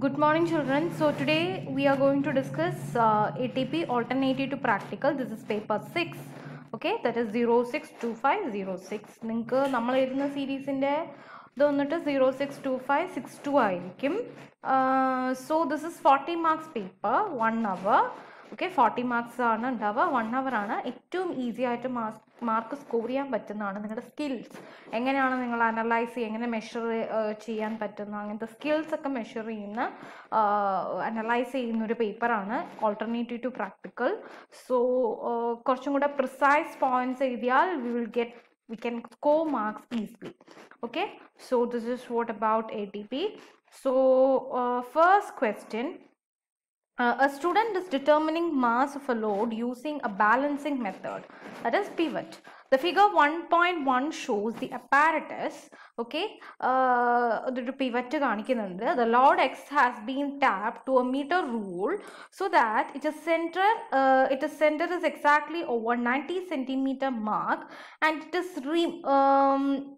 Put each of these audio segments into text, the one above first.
Good morning children. So today we are going to discuss uh, ATP alternative to practical. This is paper 6. Okay that is 062506. നിങ്ങൾക്ക് നമ്മൾ എഴുതുന്ന സീരീസിൻ്റെ ഇത് വന്നിട്ട് zero six two five six two ആയിരിക്കും so this is forty marks paper one hour okay forty marks ആണ് ഉണ്ടാവുക one hour ആണ് ഏറ്റവും ഈസി ആയിട്ട് മാർക്ക് സ്കോർ ചെയ്യാൻ പറ്റുന്നതാണ് നിങ്ങളുടെ സ്കിൽസ് എങ്ങനെയാണ് നിങ്ങൾ അനലൈസ് ചെയ്യുക എങ്ങനെ മെഷർ ചെയ്യാൻ പറ്റുന്ന അങ്ങനത്തെ സ്കിൽസ് ഒക്കെ മെഷർ ചെയ്യുന്ന അനലൈസ് ചെയ്യുന്ന ഒരു പേപ്പറാണ് ഓൾട്ടർനേറ്റീവ് ടു പ്രാക്ടിക്കൽ സോ കുറച്ചും കൂടെ പ്രിസൈസ് പോയിന്റ്സ് എഴുതിയാൽ we will get can score marks easily okay so this is is about A T P so first question Uh, a student is determining mass of a load using a balancing method that is pivot. The figure 1.1 shows the apparatus, okay, uh, the pivot, the load X has been tapped to a meter rule so that its center, uh, its center is exactly over 90 centimeter mark and it is re, um,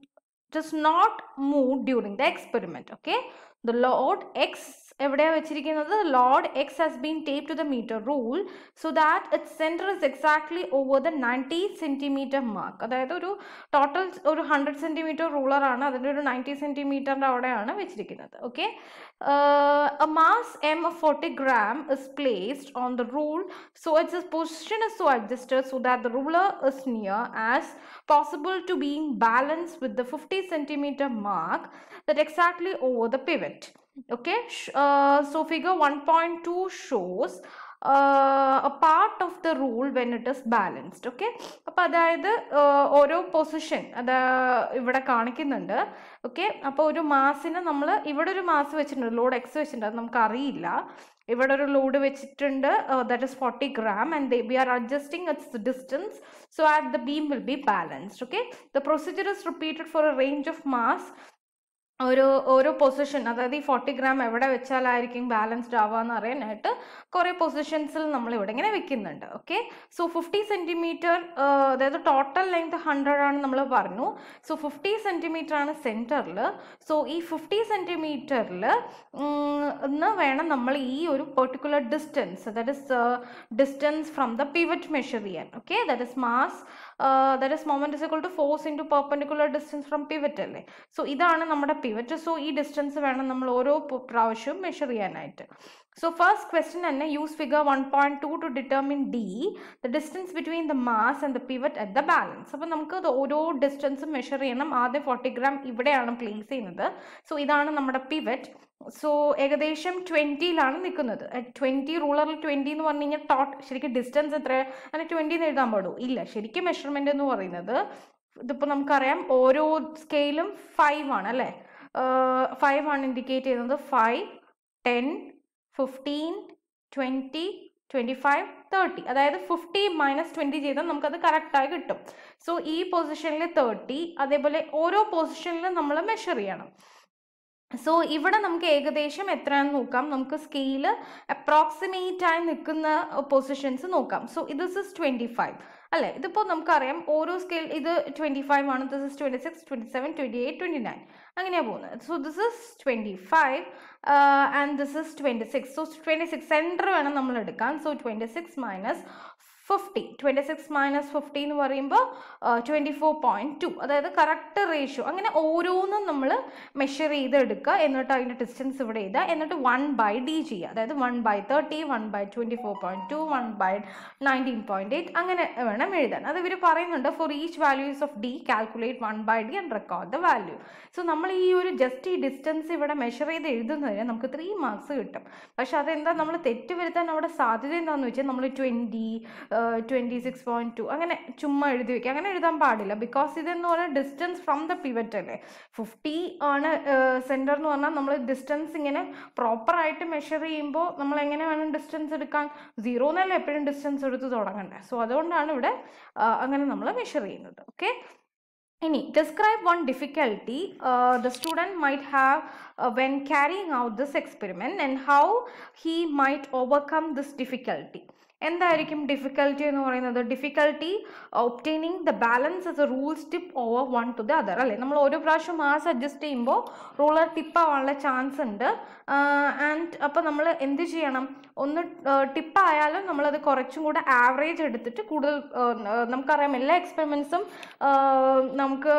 does not move during the experiment, okay. The load X എവിടെയാ വെച്ചിരിക്കുന്നത് load X has been taped to the metre rule so that it centre is exactly over the ninety centimetre mark അതായത് ഒരു total ഒരു hundred centimetre റൂളറാണ് അതിൻ്റെ ഒരു ninety സെൻറ്റിമീറ്ററിൻ്റെ അവിടെയാണ് വെച്ചിരിക്കുന്നത് okay a mass M forty gram is placed on the rule so its position is so adjusted so that the ruler is near as possible to being balance with the 50 centimetre mark that exactly over the pivot okay uh, so figure 1.2 shows uh, a part of the rule when it is balanced okay അപ്പം അതായത് uh, ഓരോ position അത് ഇവിടെ കാണിക്കുന്നുണ്ട് okay അപ്പോൾ ഒരു മാസിന് നമ്മൾ ഇവിടെ ഒരു മാസ് വെച്ചിട്ടുണ്ട് ലോഡ് എക്സ് വെച്ചിട്ടുണ്ട് അത് നമുക്ക് അറിയില്ല ഇവിടെ ഒരു ലോഡ് വെച്ചിട്ടുണ്ട് that is forty gram and we are adjusting its distance so at the beam will be balanced okay the procedure is repeated for a range of mass ഒരു ഓരോ പൊസിഷൻ അതായത് ഈ ഫോർട്ടി ഗ്രാം എവിടെ വെച്ചാലായിരിക്കും balanced ആവാന്ന് അറിയാനായിട്ട് കുറേ പൊസിഷൻസിൽ നമ്മൾ ഇവിടെ ഇങ്ങനെ വെക്കുന്നുണ്ട് ഓക്കെ സോ ഫിഫ്റ്റി സെന്റിമീറ്റർ അതായത് ടോട്ടൽ ലെങ്ത് ഹൺഡ്രഡ് ആണ് നമ്മൾ പറഞ്ഞു സോ ഫിഫ്റ്റി സെന്റിമീറ്റർ ആണ് സെന്ററിൽ സോ ഈ ഫിഫ്റ്റി സെന്റിമീറ്ററിൽ ഇന്ന് വേണം നമ്മൾ ഈ ഒരു particular distance that is distance from the pivot measure ചെയ്യാൻ okay that is mass that is moment is equal to force in to perpendicular distance from pivot അല്ലേ സോ ഇതാണ് നമ്മുടെ പിവറ്റ് സോ ഈ ഡിസ്റ്റൻസ് വേണം നമ്മൾ ഓരോ പ്രാവശ്യവും മെഷർ ചെയ്യാനായിട്ട് സോ ഫസ്റ്റ് ക്വസ്റ്റ്യൻ തന്നെ use figure one point two to determine d the distance between the mass and the pivot at the balance അപ്പോൾ നമുക്ക് ഓരോ ഡിസ്റ്റൻസും മെഷർ ചെയ്യണം ആദ്യം ഫോർട്ടി ഗ്രാം ഇവിടെയാണ് പ്ലേസ് ചെയ്യുന്നത് സോ ഇതാണ് നമ്മുടെ പിവറ്റ് സോ ഏകദേശം ട്വൻറ്റിയിലാണ് നിൽക്കുന്നത് ട്വൻറ്റി റൂളറിൽ ട്വൻറ്റി എന്ന് പറഞ്ഞു കഴിഞ്ഞാൽ ടോട്ട് ശരിക്കും ഡിസ്റ്റൻസ് എത്ര അങ്ങനെ ട്വൻറ്റി എന്ന് എഴുതാൻ പാടുള്ളൂ ഇല്ല ശരിക്കും മെഷർമെൻ്റ് എന്ന് പറയുന്നത് ഇതിപ്പോൾ നമുക്കറിയാം ഓരോ സ്കെയിലും ഫൈവ് ആണ് അല്ലേ ഫൈവ് ആണ് ഇൻഡിക്കേറ്റ് ചെയ്യുന്നത് five ten fifteen twenty twenty five thirty അതായത് ഫിഫ്റ്റി മൈനസ് ട്വൻറ്റി ചെയ്താൽ നമുക്കത് കറക്റ്റായി കിട്ടും സോ ഈ പൊസിഷനിൽ തേർട്ടി അതേപോലെ ഓരോ പൊസിഷനിലും നമ്മൾ മെഷർ ചെയ്യണം സോ ഇവിടെ നമുക്ക് ഏകദേശം എത്രയാണെന്ന് നോക്കാം നമുക്ക് സ്കെയില് അപ്രോക്സിമേറ്റ് ആയി നിൽക്കുന്ന പൊസിഷൻസ് uh, നോക്കാം സോ ഇത് ഇസ് ട്വൻറ്റി ഫൈവ് അല്ലേ ഇതിപ്പോൾ നമുക്കറിയാം ഓരോ സ്കെയിൽ ഇത് ട്വൻറ്റി ഫൈവ് ആണ് this is twenty six twenty seven twenty eight twenty nine അങ്ങനെയാണ് പോകുന്നത് so this is twenty five and this is twenty six so twenty six centre വേണം നമ്മൾ എടുക്കാൻ so twenty six minus fifty twenty six minus fifty എന്ന് പറയുമ്പോൾ twenty four point two അതായത് correct ratio അങ്ങനെ ഓരോന്നും നമ്മൾ മെഷർ ചെയ്തെടുക്കുക എന്നിട്ട് അതിൻ്റെ ഡിസ്റ്റൻസ് ഇവിടെ ചെയ്താൽ എന്നിട്ട് വൺ ബൈ ഡി ചെയ്യുക അതായത് one by thirty one by twenty four point two one by nineteen point eight അങ്ങനെ വേണം എഴുതാൻ അത് ഇവർ പറയുന്നുണ്ട് for each values of d calculate one by d and record the value so നമ്മൾ ഈ ഒരു ജസ്റ്റ് ഈ ഡിസ്റ്റൻസ് ഇവിടെ മെഷർ ചെയ്ത് എഴുതുന്നതിന് നമുക്ക് ത്രീ മാർക്സ് കിട്ടും പക്ഷെ അതെന്താ നമ്മൾ തെറ്റ് വരുത്താൻ അവിടെ സാധ്യത എന്താണെന്ന് വെച്ചാൽ നമ്മൾ twenty twenty six point two അങ്ങനെ ചുമ്മാ എഴുതി വയ്ക്കുക അങ്ങനെ എഴുതാൻ പാടില്ല ബിക്കോസ് ഇതെന്ന് പറഞ്ഞാൽ ഡിസ്റ്റൻസ് ഫ്രം ദ പിവറ്റ് അല്ലേ ഫിഫ്റ്റി ആണ് സെൻറ്റർ എന്ന് പറഞ്ഞാൽ നമ്മൾ ഡിസ്റ്റൻസ് ഇങ്ങനെ പ്രോപ്പറായിട്ട് മെഷർ ചെയ്യുമ്പോൾ നമ്മൾ എങ്ങനെ വേണം ഡിസ്റ്റൻസ് എടുക്കാൻ സീറോ എന്നല്ലേ എപ്പോഴും ഡിസ്റ്റൻസ് എടുത്ത് തുടങ്ങണ്ടേ സോ അതുകൊണ്ടാണ് ഇവിടെ അങ്ങനെ നമ്മൾ മെഷർ ചെയ്യുന്നത് ഓക്കെ ഇനി describe one difficulty the student might have when carrying out this experiment and how he might overcome this difficulty എന്തായിരിക്കും ഡിഫിക്കൽറ്റി എന്ന് പറയുന്നത് difficulty obtaining the balance as a rules tip over one to the other അല്ലേ നമ്മൾ ഓരോ പ്രാവശ്യം mass adjust ചെയ്യുമ്പോൾ ruler ടിപ്പാവാനുള്ള chance ഉണ്ട് ആൻഡ് അപ്പോൾ നമ്മൾ എന്ത് ചെയ്യണം ഒന്ന് ടിപ്പായാലും നമ്മളത് കുറച്ചും കൂടെ ആവറേജ് എടുത്തിട്ട് കൂടുതൽ നമുക്കറിയാം എല്ലാ എക്സ്പെരിമെൻസും നമുക്ക്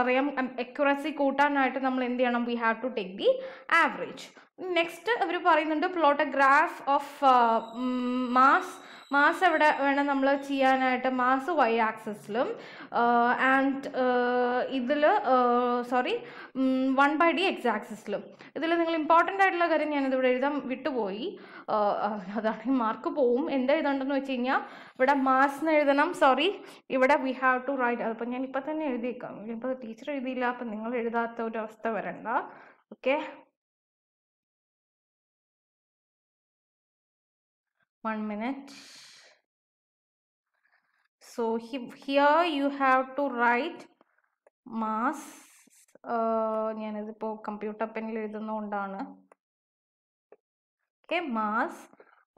അറിയാം അക്യുറസി കൂട്ടാനായിട്ട് നമ്മൾ എന്ത് ചെയ്യണം we have to take the average next അവർ പറയുന്നുണ്ട് plot a graph of mass mass എവിടെ വേണം നമ്മൾ ചെയ്യാനായിട്ട് മാസ് വൈ ആക്സസിലും ആൻഡ് ഇതിൽ sorry one by d X ആക്സസിലും ഇതിൽ നിങ്ങൾ ഇമ്പോർട്ടൻ്റ് ആയിട്ടുള്ള കാര്യം ഞാനിതിവിടെ എഴുതാൻ വിട്ടുപോയി uh, uh, അതാണെങ്കിൽ മാർക്ക് പോവും എന്താ ഇതുണ്ടെന്ന് വെച്ച് കഴിഞ്ഞാൽ ഇവിടെ എന്ന് എഴുതണം സോറി ഇവിടെ വി ഹാവ് ടു റൈറ്റ് അതിപ്പോൾ ഞാൻ ഇപ്പം തന്നെ എഴുതിയേക്കാം ഇപ്പോൾ ടീച്ചർ എഴുതിയില്ല അപ്പം നിങ്ങൾ എഴുതാത്ത ഒരു അവസ്ഥ വരണ്ട okay one minute so he, here you have to write mass uh, ഞാനിതിപ്പോൾ കമ്പ്യൂട്ടർ പെനിൽ എഴുതുന്നതുകൊണ്ടാണ് ഓക്കെ മാസ്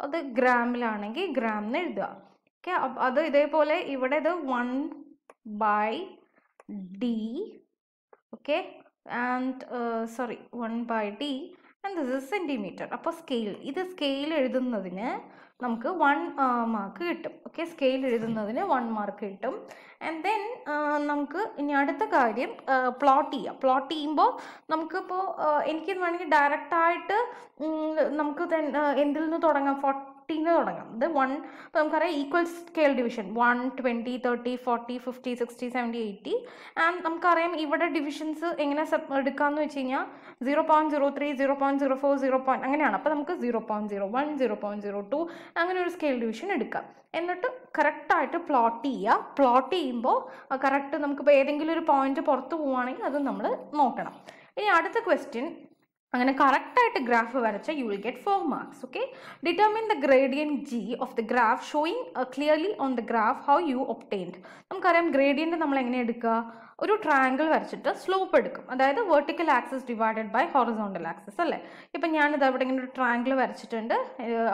അത് ഗ്രാമിലാണെങ്കിൽ ഗ്രാം എന്ന് എഴുതുക ഓക്കെ അത് ഇതേപോലെ ഇവിടെ ഇത് one by d okay and sorry one by d and this is centimetre അപ്പോൾ സ്കെയിൽ ഇത് സ്കെയിൽ എഴുതുന്നതിന് നമുക്ക് വൺ മാർക്ക് കിട്ടും ഓക്കെ സ്കെയിൽ എഴുതുന്നതിന് വൺ മാർക്ക് കിട്ടും ആൻഡ് ദെൻ നമുക്ക് ഇനി അടുത്ത കാര്യം പ്ലോട്ട് ചെയ്യാം പ്ലോട്ട് ചെയ്യുമ്പോൾ നമുക്കിപ്പോൾ എനിക്ക് വേണമെങ്കിൽ ഡയറക്റ്റായിട്ട് നമുക്ക് എന്തിൽ നിന്ന് തുടങ്ങാം ഫോർ ഫോർട്ടീന്ന് തുടങ്ങാം ഇത് വൺ ഇപ്പോൾ നമുക്കറിയാം equal scale division one twenty thirty forty fifty sixty seventy eighty and നമുക്കറിയാം ഇവിടെ ഡിവിഷൻസ് എങ്ങനെ എടുക്കാമെന്ന് വെച്ച് കഴിഞ്ഞാൽ zero point zero three zero point zero four zero point അങ്ങനെയാണ് അപ്പോൾ നമുക്ക് zero point zero one zero point zero two അങ്ങനെ ഒരു സ്കെയിൽ ഡിവിഷൻ എടുക്കാം എന്നിട്ട് കറക്റ്റായിട്ട് പ്ലോട്ട് ചെയ്യുക പ്ലോട്ട് ചെയ്യുമ്പോൾ കറക്റ്റ് നമുക്കിപ്പോൾ ഏതെങ്കിലും ഒരു പോയിന്റ് പുറത്ത് പോവുകയാണെങ്കിൽ അത് നമ്മൾ നോക്കണം ഇനി അടുത്ത ക്വസ്റ്റ്യൻ അങ്ങനെ കറക്റ്റായിട്ട് ഗ്രാഫ് വരച്ചാൽ you will get four marks okay determine the gradient G of the graph showing clearly on the graph how you obtained നമുക്കറിയാം ഗ്രേഡിയൻ്റ് നമ്മൾ എങ്ങനെ എടുക്കുക ഒരു ട്രാങ്കിൾ വരച്ചിട്ട് സ്ലോപ്പ് എടുക്കും അതായത് vertical axis divided by horizontal axis അല്ലേ ഇപ്പം ഞാനിത് അവിടെ ഇങ്ങനെ ഒരു ട്രാങ്കിൾ വരച്ചിട്ടുണ്ട്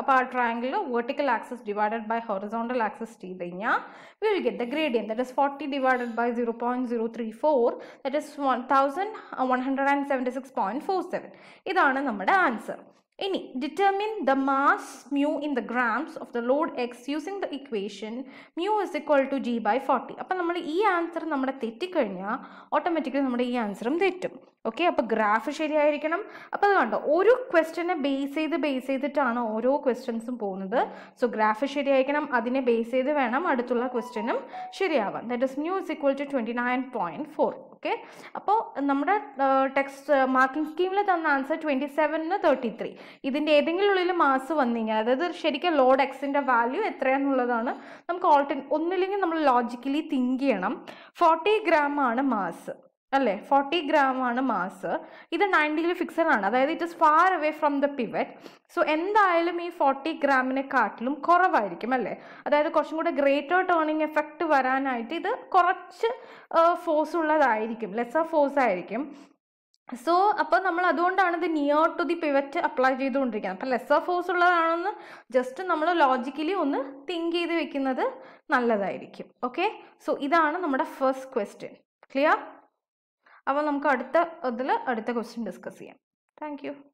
അപ്പോൾ ആ triangle vertical axis divided by horizontal axis ചെയ്ത് കഴിഞ്ഞാൽ will get the gradient that is forty divided by zero point zero three four that is one thousand one hundred and seventy six point four seven ഇതാണ് നമ്മുടെ answer ഇനി determine the mass mu in the grams of the load X using the equation mu is equal to G by forty അപ്പം നമ്മൾ ഈ answer നമ്മുടെ തെറ്റിക്കഴിഞ്ഞാൽ automatically നമ്മുടെ ഈ ആൻസറും തെറ്റും ഓക്കെ അപ്പോൾ ഗ്രാഫ് ശരിയായിരിക്കണം അപ്പോൾ അത് കണ്ടോ ഒരു ക്വസ്റ്റ്യനെ ബേസ് ചെയ്ത് ബേസ് ചെയ്തിട്ടാണ് ഓരോ ക്വസ്റ്റ്യൻസും പോകുന്നത് സോ ഗ്രാഫ് ശരിയായിരിക്കണം അതിനെ ബേസ് ചെയ്ത് വേണം അടുത്തുള്ള ക്വസ്റ്റ്യനും ശരിയാവാൻ that is mu is equal to twenty nine point four okay അപ്പോൾ നമ്മുടെ ടെക്സ്റ്റ് മാർക്കിംഗ് സ്കീമിൽ തന്ന ആൻസർ ട്വൻറ്റി സെവനിന് തേർട്ടി ത്രീ ഇതിൻ്റെ ഏതെങ്കിലും ഉള്ളിൽ മാസ് വന്നു കഴിഞ്ഞാൽ അതായത് ശരിക്കും ലോഡ് എക്സിൻ്റെ വാല്യൂ എത്രയാണെന്നുള്ളതാണ് നമുക്ക് ഓൾട്ടർ ഒന്നില്ലെങ്കിൽ നമ്മൾ ലോജിക്കലി തിങ്ക് ചെയ്യണം ഫോർട്ടി ഗ്രാം ആണ് മാസ് അല്ലേ ഫോർട്ടി ഗ്രാം ആണ് മാസ് ഇത് ഡിഗ്രി ഫിക്സഡ് ആണ് അതായത് it is far away from the pivot so എന്തായാലും ഈ ഫോർട്ടി ഗ്രാമിനെ കാട്ടിലും കുറവായിരിക്കും അല്ലേ അതായത് കുറച്ചും കൂടെ ഗ്രേറ്റർ ടേണിങ് എഫക്റ്റ് വരാനായിട്ട് ഇത് കുറച്ച് ഫോഴ്സ് ഉള്ളതായിരിക്കും ഓഫ് ഫോഴ്സ് ആയിരിക്കും സോ അപ്പോൾ നമ്മൾ അതുകൊണ്ടാണ് ഇത് near to the pivot apply ചെയ്തുകൊണ്ടിരിക്കുന്നത് അപ്പം ഓഫ് ഫോഴ്സ് ഉള്ളതാണെന്ന് ജസ്റ്റ് നമ്മൾ ലോജിക്കലി ഒന്ന് തിങ്ക് ചെയ്ത് വെക്കുന്നത് നല്ലതായിരിക്കും ഓക്കെ സോ ഇതാണ് നമ്മുടെ ഫസ്റ്റ് ക്വസ്റ്റ്യൻ ക്ലിയർ അപ്പോൾ നമുക്ക് അടുത്ത ഇതിൽ അടുത്ത ക്വസ്റ്റ്യൻ ഡിസ്കസ് ചെയ്യാം താങ്ക്